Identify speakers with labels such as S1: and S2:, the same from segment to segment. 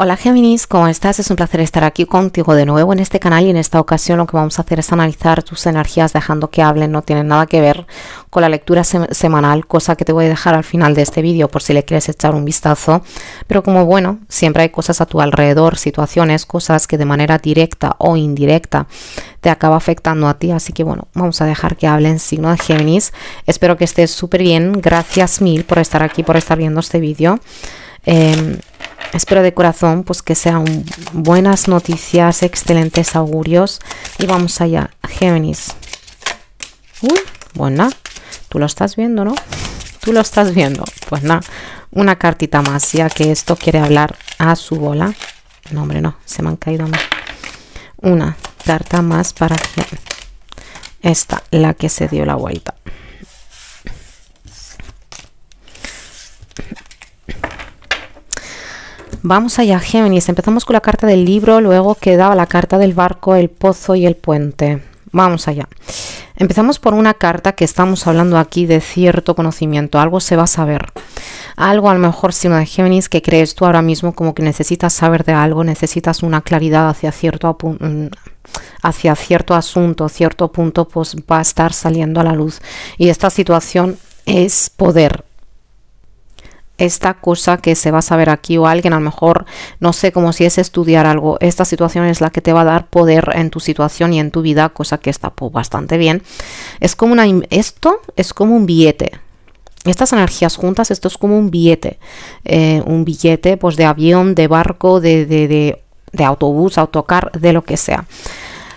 S1: Hola Géminis, ¿cómo estás? Es un placer estar aquí contigo de nuevo en este canal y en esta ocasión lo que vamos a hacer es analizar tus energías dejando que hablen, no tienen nada que ver con la lectura semanal, cosa que te voy a dejar al final de este vídeo por si le quieres echar un vistazo, pero como bueno, siempre hay cosas a tu alrededor, situaciones, cosas que de manera directa o indirecta te acaba afectando a ti, así que bueno, vamos a dejar que hablen signo de Géminis, espero que estés súper bien, gracias mil por estar aquí, por estar viendo este vídeo. Em, Espero de corazón pues que sean buenas noticias, excelentes augurios y vamos allá, Géminis. Uy, buena. Pues Tú lo estás viendo, ¿no? Tú lo estás viendo. Pues nada, una cartita más, ya que esto quiere hablar a su bola. No, hombre, no, se me han caído más. Una carta más para Esta, la que se dio la vuelta. Vamos allá, Géminis. Empezamos con la carta del libro, luego quedaba la carta del barco, el pozo y el puente. Vamos allá. Empezamos por una carta que estamos hablando aquí de cierto conocimiento. Algo se va a saber. Algo a lo mejor sino de Géminis que crees tú ahora mismo como que necesitas saber de algo, necesitas una claridad hacia cierto mm, hacia cierto asunto, cierto punto, pues va a estar saliendo a la luz. Y esta situación es poder esta cosa que se va a saber aquí o alguien a lo mejor, no sé, como si es estudiar algo, esta situación es la que te va a dar poder en tu situación y en tu vida, cosa que está pues, bastante bien. Es como una, esto es como un billete. Estas energías juntas, esto es como un billete, eh, un billete pues de avión, de barco, de, de, de, de autobús, autocar, de lo que sea.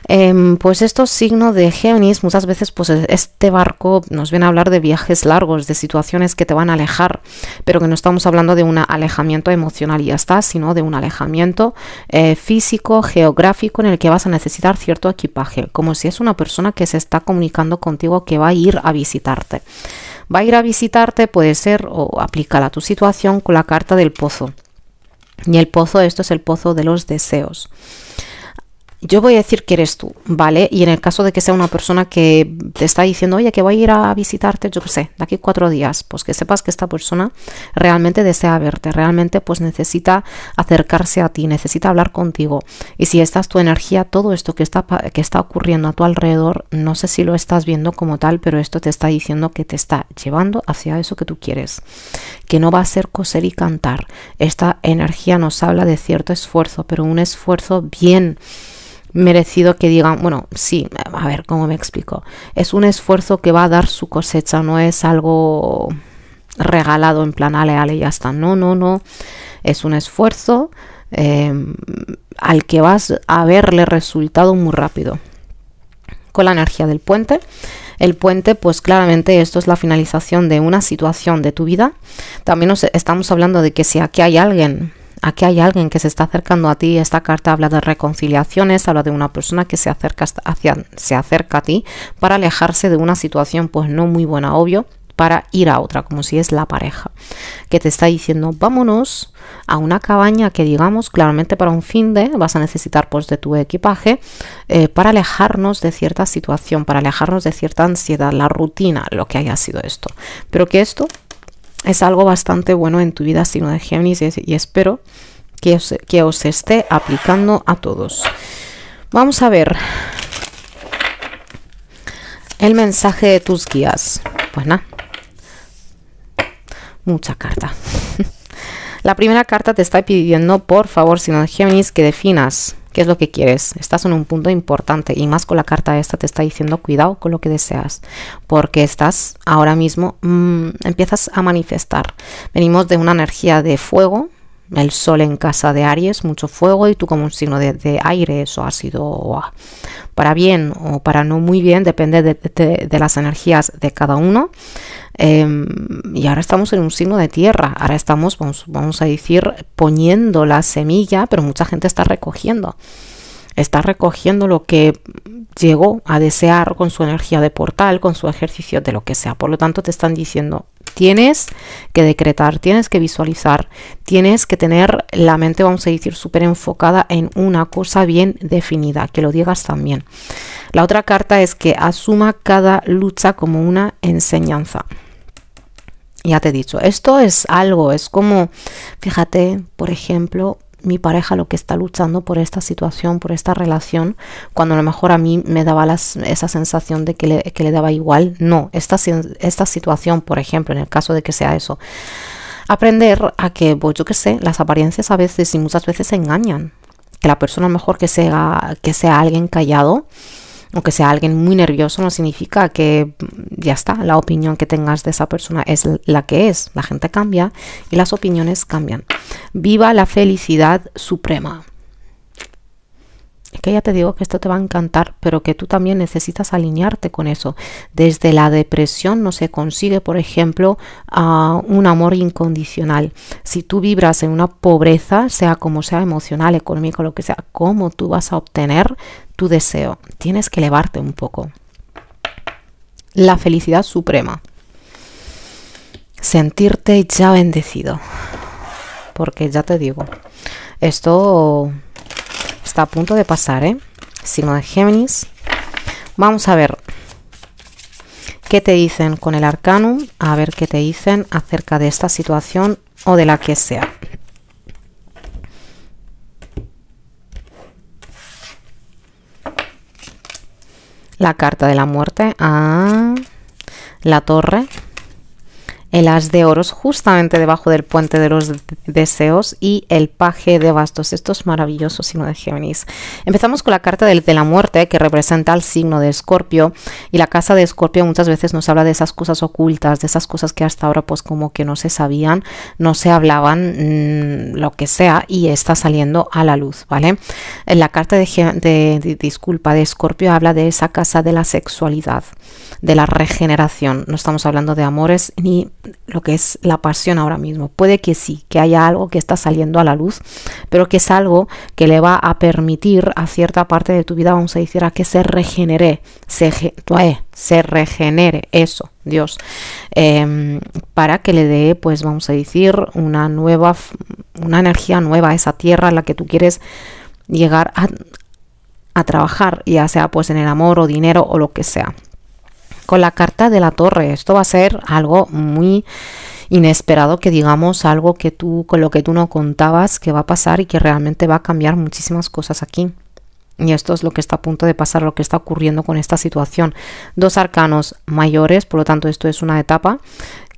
S1: Em, pues estos signos de Géminis, muchas veces pues e-, este barco nos viene a hablar de viajes largos, de situaciones que te van a alejar, pero que no estamos hablando de un alejamiento emocional y ya está, sino de un alejamiento eh, físico, geográfico, en el que vas a necesitar cierto equipaje, como si es una persona que se está comunicando contigo que va a ir a visitarte. Va a ir a visitarte, puede ser, o aplica a tu situación con la carta del pozo. Y el pozo, esto es el pozo de los deseos yo voy a decir que eres tú, ¿vale? Y en el caso de que sea una persona que te está diciendo, oye, que voy a ir a visitarte, yo qué sé, de aquí cuatro días, pues que sepas que esta persona realmente desea verte, realmente pues necesita acercarse a ti, necesita hablar contigo. Y si esta es tu energía, todo esto que está, que está ocurriendo a tu alrededor, no sé si lo estás viendo como tal, pero esto te está diciendo que te está llevando hacia eso que tú quieres, que no va a ser coser y cantar. Esta energía nos habla de cierto esfuerzo, pero un esfuerzo bien merecido que digan, bueno, sí, a ver, ¿cómo me explico? Es un esfuerzo que va a dar su cosecha, no es algo regalado en plan, ale, ale, ya está. No, no, no. Es un esfuerzo em, al que vas a verle resultado muy rápido. Con la energía del puente. El puente, pues claramente esto es la finalización de una situación de tu vida. También estamos hablando de que si aquí hay alguien Aquí hay alguien que se está acercando a ti. Esta carta habla de reconciliaciones, habla de una persona que se acerca, hacia, se acerca a ti para alejarse de una situación pues no muy buena, obvio, para ir a otra, como si es la pareja, que te está diciendo, vámonos a una cabaña que digamos, claramente para un fin de, vas a necesitar pues de tu equipaje, eh, para alejarnos de cierta situación, para alejarnos de cierta ansiedad, la rutina, lo que haya sido esto. Pero que esto es algo bastante bueno en tu vida, signo de Géminis, y, espero que os, que os esté aplicando a todos. Vamos a ver el mensaje de tus guías. Pues nada, mucha carta. La primera carta te está pidiendo, por favor, signo de Géminis, que definas qué es lo que quieres. Estás en un punto importante y más con la carta esta te está diciendo cuidado con lo que deseas, porque estás ahora mismo, mm, empiezas a manifestar. Venimos de una energía de fuego, el sol en casa de Aries, mucho fuego, y tú como un signo de, de aire, eso ha sido para bien o para no muy bien, depende de, las energías de cada uno. Em, y ahora estamos en un signo de tierra, ahora estamos, vamos a decir, poniendo la semilla, pero mucha gente está recogiendo está recogiendo lo que llegó a desear con su energía de portal, con su ejercicio de lo que sea. Por lo tanto, te están diciendo, tienes que decretar, tienes que visualizar, tienes que tener la mente, vamos a decir, súper enfocada en una cosa bien definida, que lo digas también. La otra carta es que asuma cada lucha como una enseñanza. Ya te he dicho, esto es algo, es como, fíjate, por ejemplo, mi pareja lo que está luchando por esta situación, por esta relación, cuando a lo mejor a mí me daba las, esa sensación de que le, daba igual. No, esta, esta situación, por ejemplo, en el caso de que sea eso, aprender a que, pues yo qué sé, las apariencias a veces y muchas veces engañan. Que la persona mejor que sea, que sea alguien callado, aunque sea alguien muy nervioso, no significa que mm, ya está, la opinión que tengas de esa persona es la que es. La gente cambia y las opiniones cambian. Viva la felicidad suprema que ya te digo que esto te va a encantar, pero que tú también necesitas alinearte con eso. Desde la depresión no se consigue, por ejemplo, un amor incondicional. Si tú vibras en una pobreza, sea como sea emocional, económico, lo que sea, ¿cómo tú vas a obtener tu deseo? Tienes que elevarte un poco. La felicidad suprema. Sentirte ya bendecido. Porque ya te digo, esto Está a punto de pasar, ¿eh? Signo de Géminis. Vamos a ver qué te dicen con el arcanum, a ver qué te dicen acerca de esta situación o de la que sea. La carta de la muerte. Ah, la torre el as de oros justamente debajo del puente de los deseos y el paje de bastos. Estos maravillosos signos de Géminis. Empezamos con la carta de, de la muerte que representa al signo de Escorpio y la casa de Escorpio muchas veces nos habla de esas cosas ocultas, de esas cosas que hasta ahora pues como que no se sabían, no se hablaban, mm, lo que sea y está saliendo a la luz, ¿vale? En la carta de disculpa de Escorpio habla de esa casa de la sexualidad, de la regeneración. No estamos hablando de amores ni lo que es la pasión ahora mismo. Puede que sí, que haya algo que está saliendo a la luz, pero que es algo que le va a permitir a cierta parte de tu vida, vamos a decir, a que se regenere, se, regenere, eso, Dios, em, para que le dé, pues vamos a decir, una nueva, una energía nueva a esa tierra en la que tú quieres llegar a, a trabajar, ya sea pues en el amor o dinero o lo que sea con la carta de la torre. Esto va a ser algo muy inesperado que digamos algo que tú con lo que tú no contabas que va a pasar y que realmente va a cambiar muchísimas cosas aquí. Y esto es lo que está a punto de pasar, lo que está ocurriendo con esta situación. Dos arcanos mayores, por lo tanto esto es una etapa.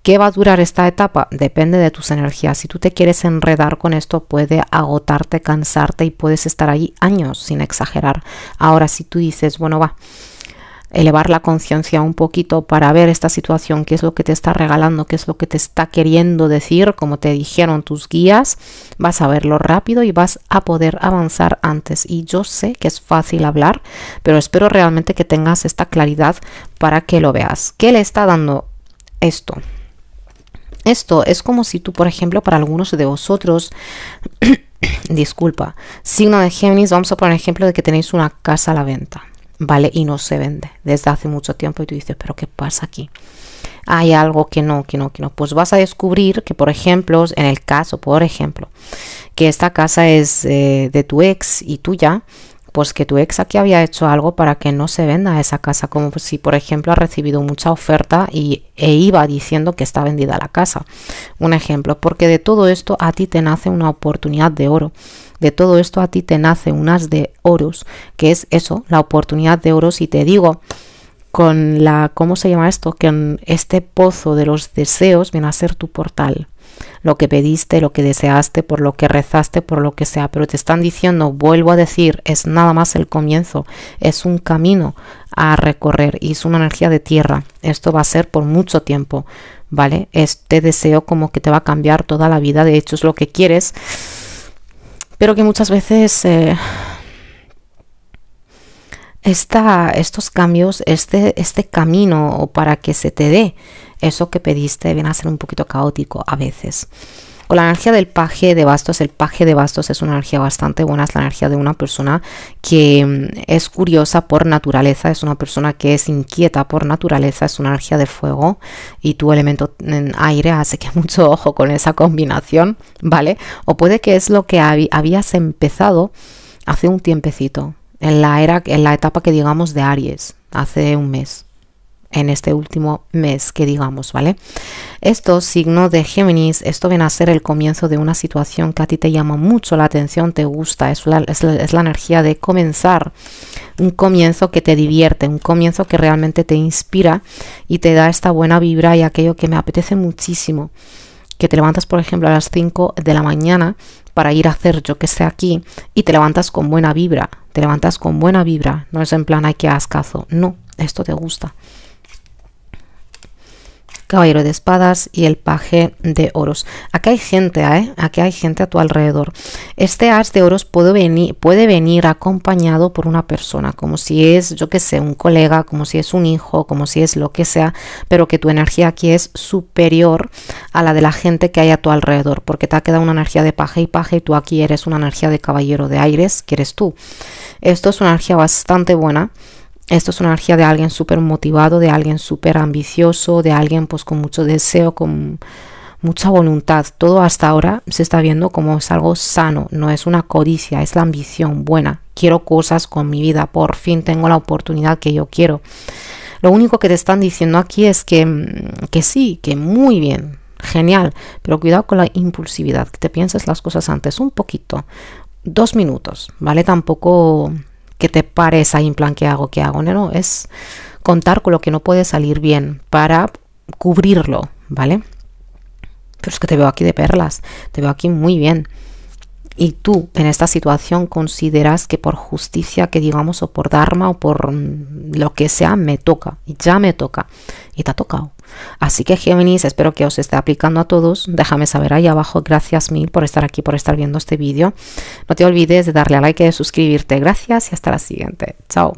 S1: ¿Qué va a durar esta etapa? Depende de tus energías. Si tú te quieres enredar con esto, puede agotarte, cansarte y puedes estar ahí años, sin exagerar. Ahora, si tú dices, bueno, va, elevar la conciencia un poquito para ver esta situación, qué es lo que te está regalando, qué es lo que te está queriendo decir, como te dijeron tus guías, vas a verlo rápido y vas a poder avanzar antes. Y yo sé que es fácil hablar, pero espero realmente que tengas esta claridad para que lo veas. ¿Qué le está dando esto? Esto es como si tú, por ejemplo, para algunos de vosotros disculpa, signo de Géminis, vamos a poner ejemplo de que tenéis una casa a la venta. ¿vale? Y no se vende desde hace mucho tiempo y tú dices, pero ¿qué pasa aquí? Hay algo que no, que no, que no. Pues vas a descubrir que, por ejemplo, en el caso, por ejemplo, que esta casa es eh, de tu ex y tuya, pues que tu ex aquí había hecho algo para que no se venda esa casa, como pues si por ejemplo ha recibido mucha oferta y, e iba diciendo que está vendida la casa. Un ejemplo, porque de todo esto a ti te nace una oportunidad de oro de todo esto a ti te nace un as de oros, que es eso, la oportunidad de oros. Y te digo, con la, ¿cómo se llama esto? Que este pozo de los deseos viene a ser tu portal. Lo que pediste, lo que deseaste, por lo que rezaste, por lo que sea. Pero te están diciendo, vuelvo a decir, es nada más el comienzo, es un camino a recorrer y es una energía de tierra. Esto va a ser por mucho tiempo, ¿vale? Este deseo como que te va a cambiar toda la vida, de hecho es lo que quieres pero que muchas veces eh, estos cambios, este, este camino para que se te dé eso que pediste, viene a ser un poquito caótico a veces la energía del paje de bastos, el paje de bastos es una energía bastante buena, es la energía de una persona que mm, es curiosa por naturaleza, es una persona que es inquieta por naturaleza, es una energía de fuego y tu elemento en aire, hace que mucho ojo con esa combinación, ¿vale? O puede que es lo que habías empezado hace un tiempecito, en la era, en la etapa que digamos de Aries, hace un mes, en este último mes que digamos, ¿vale? Esto, signo de Géminis, esto viene a ser el comienzo de una situación que a ti te llama mucho la atención, te gusta, es la, energía de comenzar, un comienzo que te divierte, un comienzo que realmente te inspira y te da esta buena vibra y aquello que me apetece muchísimo que te levantas, por ejemplo, a las 5 de la mañana para ir a hacer yo que sé aquí y te levantas con buena vibra, te levantas con buena vibra, no es en plan hay que haz no, esto te gusta caballero de espadas y el paje de oros. Aquí hay gente, ¿eh? Aquí hay gente a tu alrededor. Este as de oros puede venir, puede venir acompañado por una persona, como si es, yo que sé, un colega, como si es un hijo, como si es lo que sea, pero que tu energía aquí es superior a la de la gente que hay a tu alrededor, porque te ha quedado una energía de paje y paje y tú aquí eres una energía de caballero de aires, que eres tú. Esto es una energía bastante buena esto es una energía de alguien súper motivado, de alguien súper ambicioso, de alguien pues con mucho deseo, con mucha voluntad. Todo hasta ahora se está viendo como es algo sano, no es una codicia, es la ambición buena. Quiero cosas con mi vida, por fin tengo la oportunidad que yo quiero. Lo único que te están diciendo aquí es que, mm, que sí, que muy bien, genial, pero cuidado con la impulsividad, que te pienses las cosas antes un poquito, dos minutos, ¿vale? Tampoco que te parece ahí en plan qué hago, qué hago. No, no, es contar con lo que no puede salir bien para cubrirlo, ¿vale? Pero es que te veo aquí de perlas, te veo aquí muy bien. Y tú en esta situación consideras que por justicia, que digamos, o por dharma o por mm, lo que sea, me toca, ya me toca. Y te ha tocado. Así que Géminis, espero que os esté aplicando a todos. Déjame saber ahí abajo. Gracias mil por estar aquí, por estar viendo este vídeo. No te olvides de darle a like y de suscribirte. Gracias y hasta la siguiente. Chao.